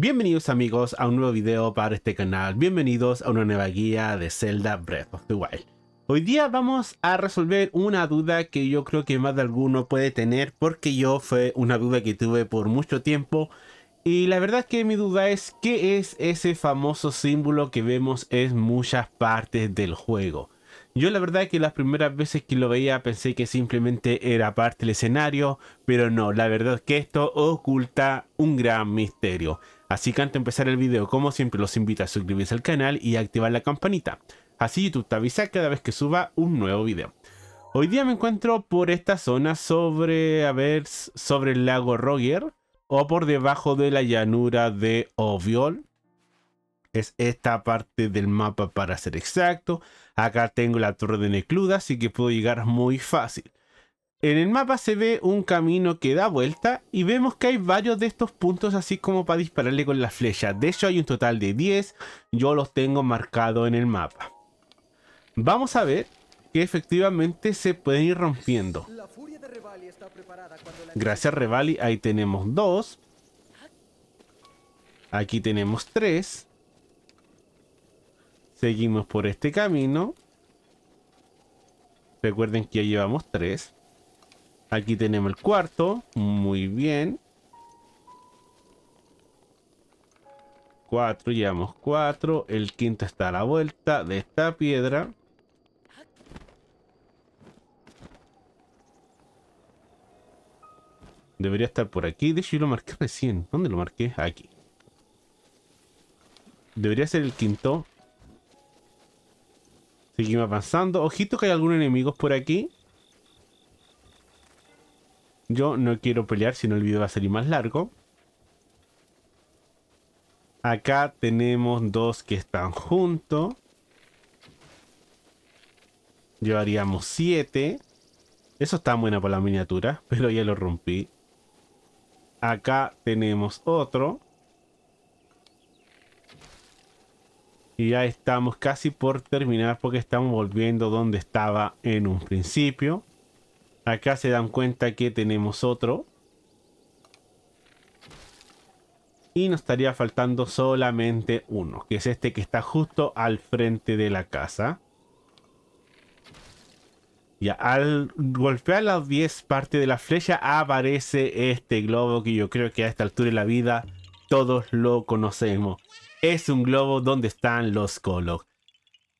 Bienvenidos amigos a un nuevo video para este canal, bienvenidos a una nueva guía de Zelda Breath of the Wild. Hoy día vamos a resolver una duda que yo creo que más de alguno puede tener porque yo fue una duda que tuve por mucho tiempo y la verdad que mi duda es ¿qué es ese famoso símbolo que vemos en muchas partes del juego? Yo la verdad que las primeras veces que lo veía pensé que simplemente era parte del escenario, pero no, la verdad es que esto oculta un gran misterio. Así que antes de empezar el video, como siempre, los invito a suscribirse al canal y activar la campanita. Así YouTube te avisa cada vez que suba un nuevo video. Hoy día me encuentro por esta zona sobre, a ver, sobre el lago Roger o por debajo de la llanura de Oviol. Es esta parte del mapa para ser exacto. Acá tengo la torre de Necluda, así que puedo llegar muy fácil. En el mapa se ve un camino que da vuelta y vemos que hay varios de estos puntos así como para dispararle con la flecha. De hecho hay un total de 10, yo los tengo marcado en el mapa. Vamos a ver que efectivamente se pueden ir rompiendo. Gracias Revali, ahí tenemos dos. Aquí tenemos 3. Seguimos por este camino. Recuerden que ya llevamos 3. Aquí tenemos el cuarto. Muy bien. Cuatro, llevamos cuatro. El quinto está a la vuelta de esta piedra. Debería estar por aquí. De hecho, yo lo marqué recién. ¿Dónde lo marqué? Aquí. Debería ser el quinto. Seguimos avanzando. Ojito que hay algunos enemigos por aquí. Yo no quiero pelear, si no el video va a salir más largo. Acá tenemos dos que están juntos. Llevaríamos siete. Eso está bueno para la miniatura, pero ya lo rompí. Acá tenemos otro. Y ya estamos casi por terminar porque estamos volviendo donde estaba en un principio. Acá se dan cuenta que tenemos otro. Y nos estaría faltando solamente uno, que es este que está justo al frente de la casa. Ya, al golpear las 10 partes de la flecha aparece este globo que yo creo que a esta altura de la vida todos lo conocemos. Es un globo donde están los colos.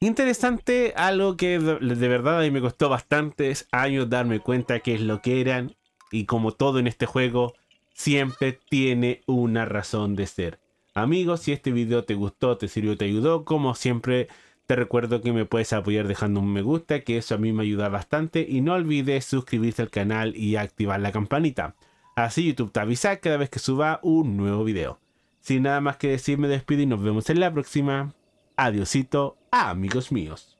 Interesante, algo que de verdad a mí me costó bastantes años darme cuenta que es lo que eran y como todo en este juego, siempre tiene una razón de ser. Amigos, si este video te gustó, te sirvió, te ayudó, como siempre te recuerdo que me puedes apoyar dejando un me gusta, que eso a mí me ayuda bastante y no olvides suscribirte al canal y activar la campanita. Así YouTube te avisa cada vez que suba un nuevo video. Sin nada más que decir, me despido y nos vemos en la próxima. Adiosito, amigos míos.